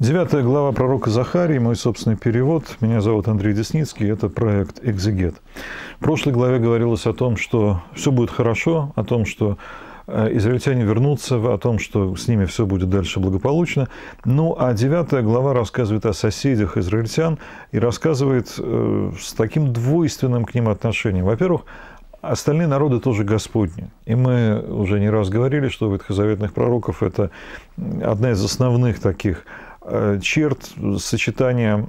Девятая глава пророка Захарии, мой собственный перевод. Меня зовут Андрей Десницкий, это проект «Экзегет». В прошлой главе говорилось о том, что все будет хорошо, о том, что э, израильтяне вернутся, о том, что с ними все будет дальше благополучно. Ну, а девятая глава рассказывает о соседях израильтян и рассказывает э, с таким двойственным к ним отношением. Во-первых, остальные народы тоже Господни. И мы уже не раз говорили, что у ветхозаветных пророков это одна из основных таких Э, черт сочетания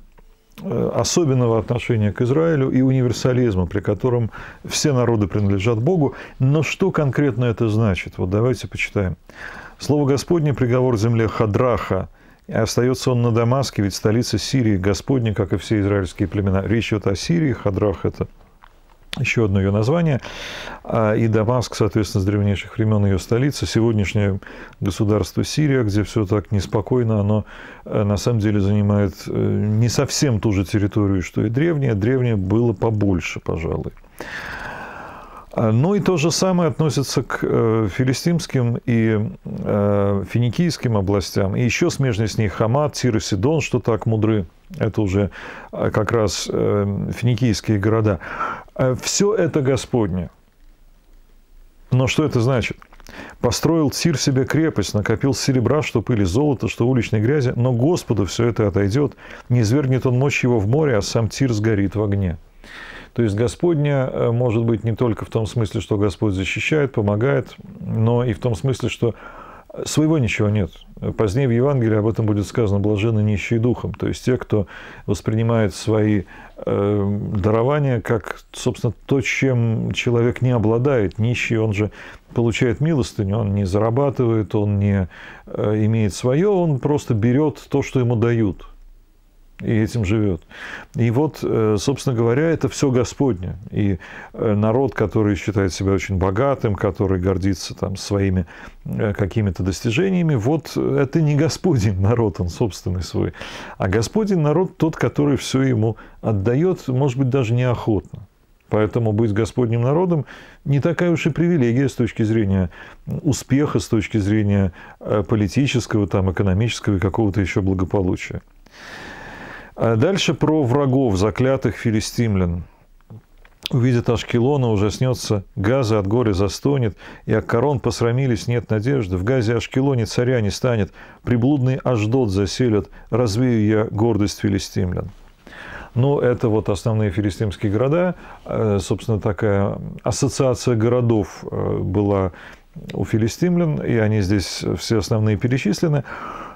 э, особенного отношения к Израилю и универсализма, при котором все народы принадлежат Богу. Но что конкретно это значит? Вот давайте почитаем. Слово Господне – приговор земле Хадраха, и остается он на Дамаске, ведь столица Сирии, Господня, как и все израильские племена. Речь идет о Сирии, Хадрах – это – еще одно ее название, а, и Дамаск, соответственно, с древнейших времен ее столица, сегодняшнее государство Сирия, где все так неспокойно, оно э, на самом деле занимает э, не совсем ту же территорию, что и древнее, древнее было побольше, пожалуй. А, ну и то же самое относится к э, филистимским и финикийским областям. И еще смежный с ней Хамат, Тир и Сидон, что так мудры. Это уже как раз финикийские города. Э, все это Господне. Но что это значит? Построил Тир себе крепость, накопил серебра, что пыли, золото, что уличной грязи, но Господу все это отойдет, не извергнет он мощь его в море, а сам Тир сгорит в огне. То есть Господня э, может быть не только в том смысле, что Господь защищает, помогает, но и в том смысле, что Своего ничего нет. Позднее в Евангелии об этом будет сказано блаженны нищие духом», то есть те, кто воспринимает свои э, дарования как, собственно, то, чем человек не обладает. Нищий, он же получает милостыню, он не зарабатывает, он не э, имеет свое, он просто берет то, что ему дают – и этим живет. И вот, э, собственно говоря, это все Господне. И э, народ, который считает себя очень богатым, который гордится там своими э, какими-то достижениями, вот это не господин народ, он собственный свой, а господин народ тот, который все ему отдает, может быть, даже неохотно. Поэтому быть Господним народом не такая уж и привилегия с точки зрения успеха, с точки зрения политического, там, экономического и какого-то еще благополучия. А дальше про врагов, заклятых филистимлян. Увидит Ашкелона, ужаснется, Газа от горя застонет, и Аккарон посрамились, нет надежды. В Газе Ашкелоне царя не станет, приблудный Аждот заселят, развею я гордость филистимлян. Ну, это вот основные филистимские города. Э, собственно, такая ассоциация городов э, была у филистимлян, и они здесь все основные перечислены.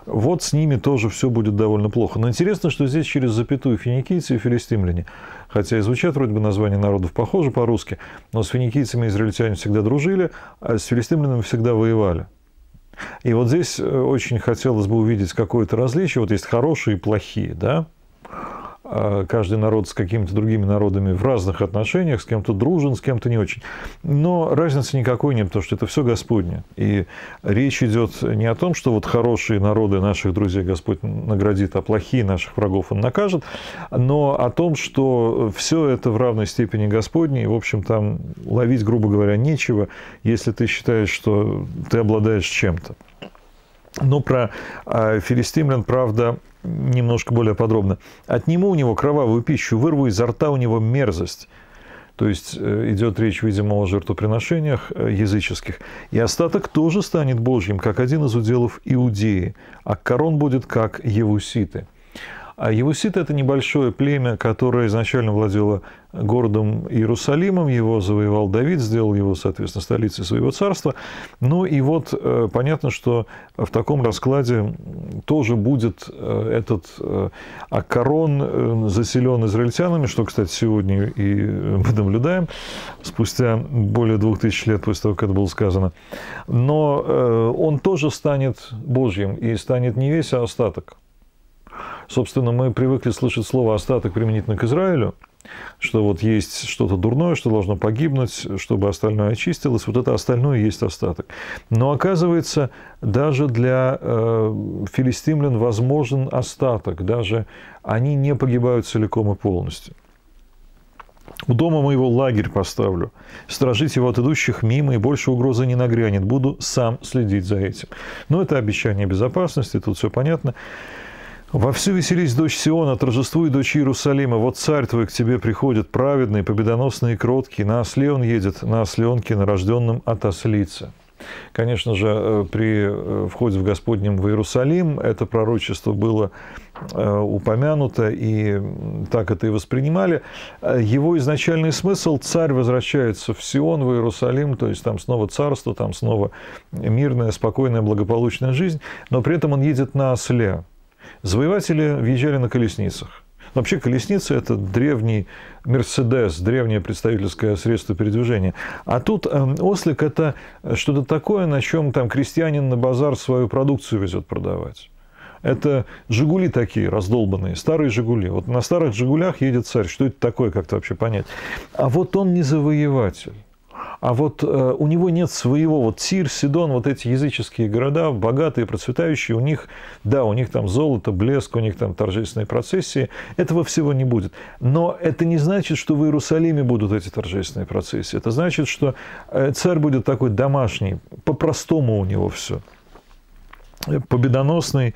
Вот с ними тоже все будет довольно плохо. Но интересно, что здесь через запятую финикийцы и филистимляне. Хотя и звучат вроде бы названия народов похожи по-русски, но с финикийцами израильтяне всегда дружили, а с филистимлянами всегда воевали. И вот здесь э, очень хотелось бы увидеть какое-то различие. Вот есть хорошие и плохие, да? А, каждый народ с какими-то другими народами в разных отношениях, с кем-то дружен, с кем-то не очень. Но разницы никакой нет, потому что это все Господне. И речь идет не о том, что вот хорошие народы наших друзей Господь наградит, а плохие наших врагов Он накажет, но о том, что все это в равной степени Господне, и, в общем, там ловить, грубо говоря, нечего, если ты считаешь, что ты обладаешь чем-то. Но про э, филистимлян, правда, немножко более подробно. «Отниму у него кровавую пищу, вырву изо рта у него мерзость». То есть э, идет речь, видимо, о жертвоприношениях э, языческих. И остаток тоже станет Божьим, как один из уделов Иудеи, а корон будет как Евуситы. А Евуситы – это небольшое племя, которое изначально владело городом Иерусалимом, его завоевал Давид, сделал его, соответственно, столицей своего царства. Ну и вот э, понятно, что в таком раскладе тоже будет э, этот э, Акарон заселен израильтянами, что, кстати, сегодня и мы наблюдаем, спустя более двух тысяч лет после того, как это было сказано. Но он тоже станет Божьим и станет не весь, а остаток. Собственно, мы привыкли слышать слово «остаток» применительно к Израилю, что вот есть что-то дурное, что должно погибнуть, чтобы остальное очистилось. Вот это остальное есть остаток. Но оказывается, даже для э, филистимлян возможен остаток. Даже они не погибают целиком и полностью. У дома моего лагерь поставлю. Стражить его от идущих мимо, и больше угрозы не нагрянет. Буду сам следить за этим. Но это обещание безопасности, тут все понятно. Вовсю веселись дочь Сиона, торжествуй дочь Иерусалима. Вот царь твой к тебе приходит, праведный, победоносный и кроткий. На осле он едет, на осленке, на рожденном от ослицы. Конечно же, э, при э, входе в Господнем в Иерусалим это пророчество было э, упомянуто, и так это и воспринимали. Его изначальный смысл – царь возвращается в Сион, в Иерусалим, то есть там снова царство, там снова мирная, спокойная, благополучная жизнь, но при этом он едет на осле. Завоеватели въезжали на колесницах. Вообще колесница – это древний Мерседес, древнее представительское средство передвижения. А тут э, ослик – это что-то такое, на чем там крестьянин на базар свою продукцию везет продавать. Это «Жигули» такие, раздолбанные, старые «Жигули». Вот на старых «Жигулях» едет царь. Что это такое, как-то вообще понять? А вот он не завоеватель. А вот э, у него нет своего, вот Тир, Сидон, вот эти языческие города, богатые, процветающие, у них, да, у них там золото, блеск, у них там торжественные процессии, этого всего не будет. Но это не значит, что в Иерусалиме будут эти торжественные процессии. Это значит, что э, царь будет такой домашний, по-простому у него все э, победоносный,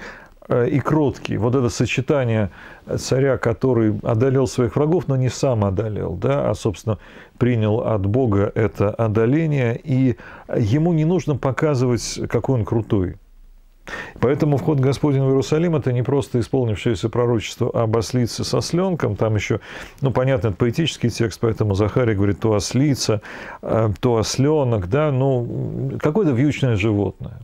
Э, и кроткий. Вот это сочетание царя, который одолел своих врагов, но не сам одолел, да, а, собственно, принял от Бога это одоление, и ему не нужно показывать, какой он крутой. Поэтому вход Господень в Иерусалим – это не просто исполнившееся пророчество об ослице со сленком, там еще, ну, понятно, это поэтический текст, поэтому Захарий говорит то ослица, э, то осленок, да, ну, какое-то вьючное животное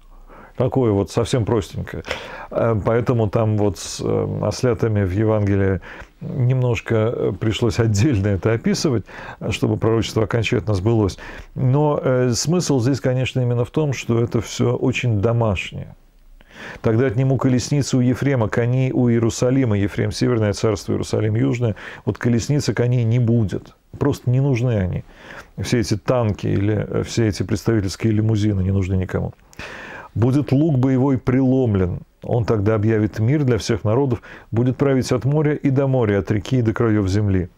такое вот совсем простенькое. Э, поэтому там вот с ослятами э, в Евангелии немножко э, пришлось отдельно это описывать, чтобы пророчество окончательно сбылось. Но смысл здесь, конечно, именно в том, что это все очень домашнее. Тогда от отниму колесницу у Ефрема, коней у Иерусалима. Ефрем – северное царство, Иерусалим – южное. Вот колесница коней не будет. Просто не нужны они. Все эти танки или все эти представительские лимузины не нужны никому. Будет лук боевой преломлен, он тогда объявит мир для всех народов, будет править от моря и до моря, от реки и до краев земли.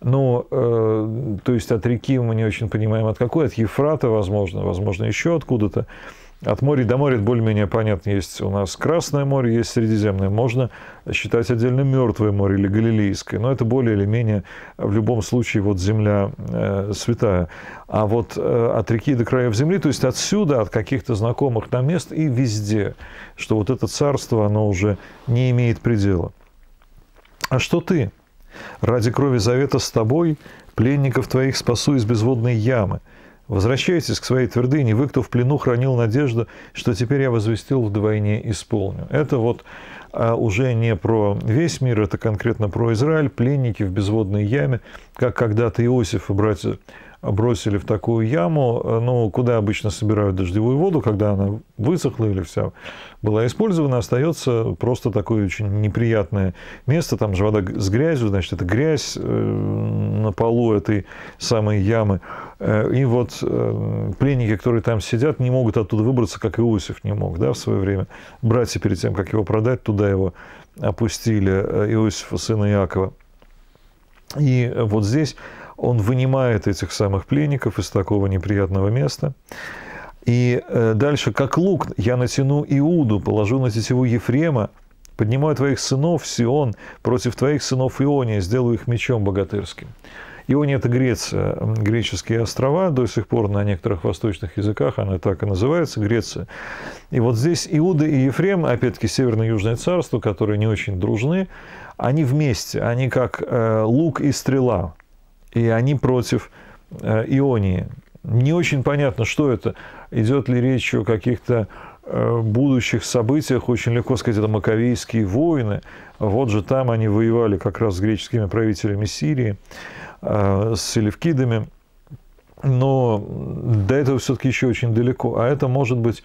Ну, э, то есть от реки мы не очень понимаем, от какой, от Ефрата, возможно, возможно, еще откуда-то. От моря до моря более-менее понятно. Есть у нас Красное море, есть Средиземное. Можно считать отдельно Мертвое море или Галилейское. Но это более или менее в любом случае вот земля э, святая. А вот э, от реки до краев земли, то есть отсюда, от каких-то знакомых нам мест и везде, что вот это царство, оно уже не имеет предела. А что ты? Ради крови завета с тобой пленников твоих спасу из безводной ямы – Возвращайтесь к своей твердыне, вы, кто в плену хранил надежду, что теперь я возвестил вдвойне исполню. Это вот а, уже не про весь мир, это конкретно про Израиль, пленники в безводной яме, как когда-то Иосиф и братья бросили в такую яму, э, ну, куда обычно собирают дождевую воду, когда она высохла или вся была использована, остается просто такое очень неприятное место, там же вода с грязью, значит, это грязь э, на полу этой самой ямы. Э, и вот э, пленники, которые там сидят, не могут оттуда выбраться, как Иосиф не мог да, в свое время. Братья перед тем, как его продать, туда его опустили, э, Иосифа, сына Иакова. И вот здесь он вынимает этих самых пленников из такого неприятного места. И дальше, как лук, я натяну Иуду, положу на тетиву Ефрема, поднимаю твоих сынов, Сион, против твоих сынов Иония, сделаю их мечом богатырским. Иония – Греция, э, греческие острова, до сих пор на некоторых восточных языках она так и называется, Греция. И вот здесь Иуда и Ефрем, опять-таки северно Южное царство, которые не очень дружны, они вместе, они как э, лук и стрела, и они против э, Ионии. Не очень понятно, что это. Идет ли речь о каких-то будущих событиях очень легко сказать, это Маковейские войны. Вот же там они воевали как раз с греческими правителями Сирии. Э, с или но до этого все-таки еще очень далеко. А это может быть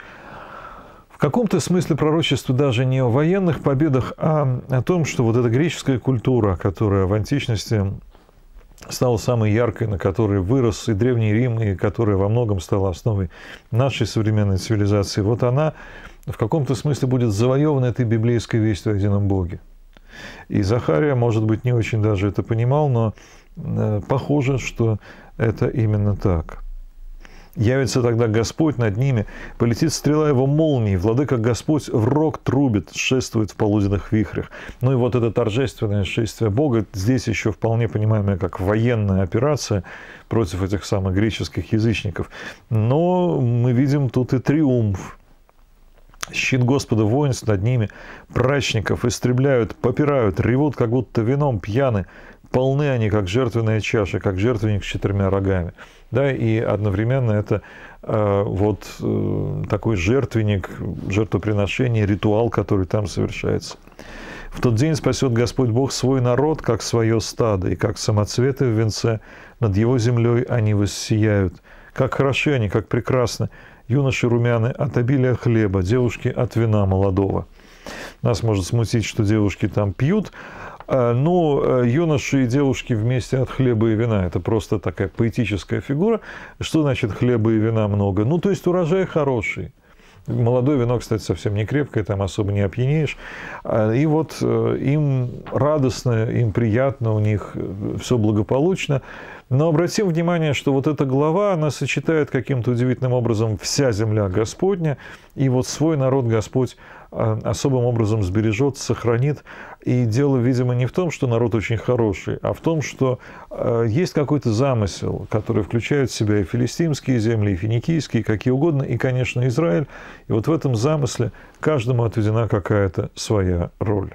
в каком-то смысле пророчество даже не о военных победах, а о том, что вот эта греческая культура, которая в античности стала самой яркой, на которой вырос и Древний Рим, и которая во многом стала основой нашей современной цивилизации, вот она в каком-то смысле будет завоевана этой библейской вестью о едином Боге. И Захария, может быть, не очень даже это понимал, но Э, похоже, что это именно так. Явится тогда Господь над ними, полетит стрела его молнии, владыка Господь в рог трубит, шествует в полуденных вихрях. Ну и вот это торжественное шествие Бога, здесь еще вполне понимаемое как военная операция против этих самых греческих язычников. Но мы видим тут и триумф. Щит Господа воинств над ними, прачников истребляют, попирают, ревут, как будто вином пьяны, полны они как жертвенная чаша, как жертвенник с четырьмя рогами. Да, и одновременно это э, вот э, такой жертвенник, жертвоприношение, ритуал, который там совершается. В тот день спасет Господь Бог свой народ, как свое стадо, и как самоцветы в венце над его землей они воссияют. Как хороши они, как прекрасны, юноши румяны от обилия хлеба, девушки от вина молодого. Нас может смутить, что девушки там пьют, а, Но ну, э, юноши и девушки вместе от хлеба и вина. Это просто такая поэтическая фигура. Что значит хлеба и вина много? Ну, то есть урожай хороший. Молодое вино, кстати, совсем не крепкое, там особо не опьянеешь. А, и вот э, им радостно, им приятно, у них э, все благополучно. Но обратим внимание, что вот эта глава, она сочетает каким-то удивительным образом вся земля Господня, и вот свой народ Господь а, особым образом сбережет, сохранит. И дело, видимо, не в том, что народ очень хороший, а в том, что а, есть какой-то замысел, который включает в себя и филистимские земли, и финикийские, какие угодно, и, конечно, Израиль. И вот в этом замысле каждому отведена какая-то своя роль.